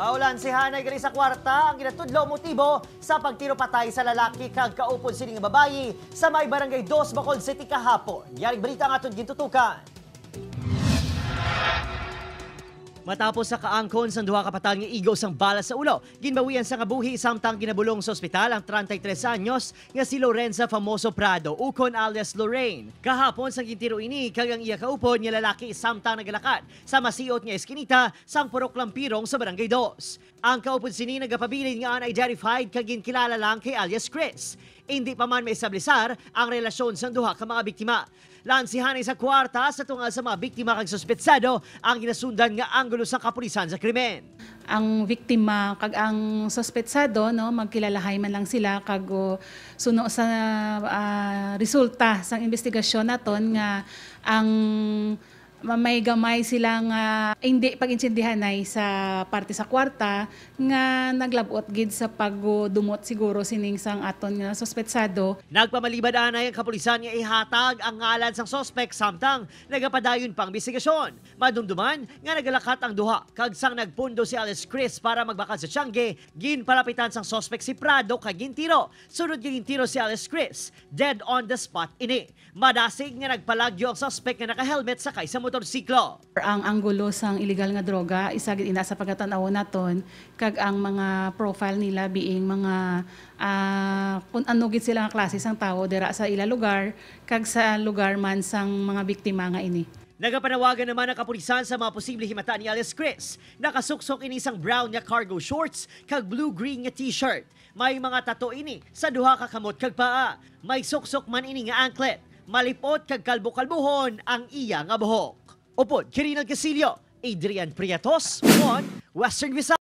Maulan si Hanay gani sa kwarta ang ginatudlo motibo sa pagtiro patay sa lalaki kag kaupon sining babayi sa may barangay 2 Bacol City kahapon. Yari balita nga aton gintutukan. Matapos sa kaangkon sang duha ka patang nga igo sang bala sa ulo, ginbawian sa kabuhi samtang ginabulong sa ospital ang 33 anyos nga si Lorenza Famoso Prado, ukon alias Lorraine. Kahapon sang gintiro ini kag ang iya kaupod nga lalaki samtang nagalakad sa masiot nga eskinita sang Purok Lampirong sa Barangay 2. Ang kaupod sini nagapabilin nga unidentified kag ginkilala lang kay alias Chris. Eh, hindi pa man may ang relasyon sa duha ka mga biktima. Lansihanay sa kwarta sa tunga sa mga biktima kag suspetsado ang ginasundan nga anggulo sa kapulisan sa krimen. Ang biktima kag ang suspetsado no magkilalahay man lang sila kag suno sa uh, resulta sa investigasyon naton nga ang may gamay silang uh, hindi pagintindihan ay sa parte sa kwarta nga naglabot gid sa pagdumot siguro sining sang aton nga sospetsado. Nagpamalibad anay ang kapulisan nga ihatag ang ngalan sang sospek samtang nagapadayon pang bisigasyon. Madumduman nga nagalakat ang duha kag sang nagpundo si Alice Chris para magbakal sa Tiangge ginpalapitan sang sospek si Prado kag gintiro. Sunod gintiro si Alice Chris dead on the spot ini. Madasig nga nagpalagyo ang suspect nga naka-helmet sakay sa motorsiklo. Ang angulo sang illegal nga droga, isagit ina sa pagkatanaw naton kag ang mga profile nila being mga uh, kung ano gid sila nga klase sang tawo dira sa ila lugar kag sa lugar man sang mga biktima nga ini. Nagapanawagan naman ang kapulisan sa mga posible himataan ni Alice Chris. Nakasuksok ini isang brown nga cargo shorts kag blue-green nga t-shirt. May mga tato ini sa duha ka kamot kag paa. May suksok man ini nga anklet malipot kag kalbo-kalbuhon ang iya nga buhok. Upod, Kirinal Casillo, Adrian Prietos, on Western Visayas.